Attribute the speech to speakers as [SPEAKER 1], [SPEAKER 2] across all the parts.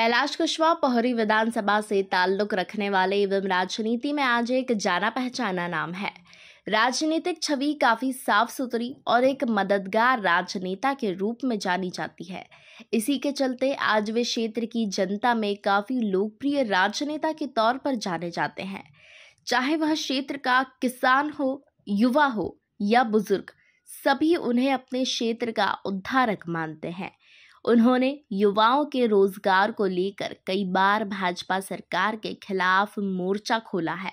[SPEAKER 1] कैलाश कुशवाहा पोहरी विधानसभा से ताल्लुक रखने वाले एवं राजनीति में आज एक जाना पहचाना नाम है राजनीतिक छवि काफी साफ सुथरी और एक मददगार राजनेता के रूप में जानी जाती है इसी के चलते आज वे क्षेत्र की जनता में काफी लोकप्रिय राजनेता के तौर पर जाने जाते हैं चाहे वह क्षेत्र का किसान हो युवा हो या बुजुर्ग सभी उन्हें अपने क्षेत्र का उद्धारक मानते हैं उन्होंने युवाओं के रोजगार को लेकर कई बार भाजपा सरकार के खिलाफ मोर्चा खोला है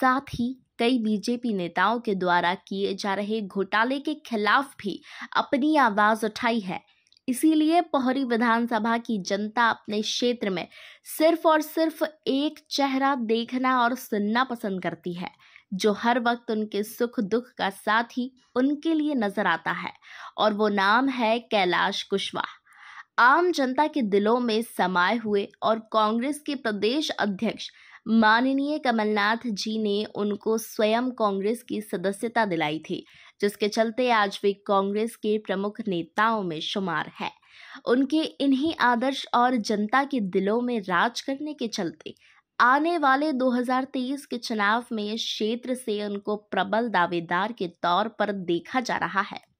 [SPEAKER 1] साथ ही कई बीजेपी नेताओं के द्वारा किए जा रहे घोटाले के खिलाफ भी अपनी आवाज उठाई है इसीलिए पोहरी विधानसभा की जनता अपने क्षेत्र में सिर्फ और सिर्फ एक चेहरा देखना और सुनना पसंद करती है जो हर वक्त उनके सुख दुख का साथ ही उनके लिए नजर आता है और वो नाम है कैलाश कुशवाहा आम जनता के दिलों में समाये हुए और कांग्रेस के प्रदेश अध्यक्ष माननीय कमलनाथ जी ने उनको स्वयं कांग्रेस की सदस्यता दिलाई थी जिसके चलते आज वे कांग्रेस के प्रमुख नेताओं में शुमार है उनके इन्हीं आदर्श और जनता के दिलों में राज करने के चलते आने वाले 2023 के चुनाव में क्षेत्र से उनको प्रबल दावेदार के तौर पर देखा जा रहा है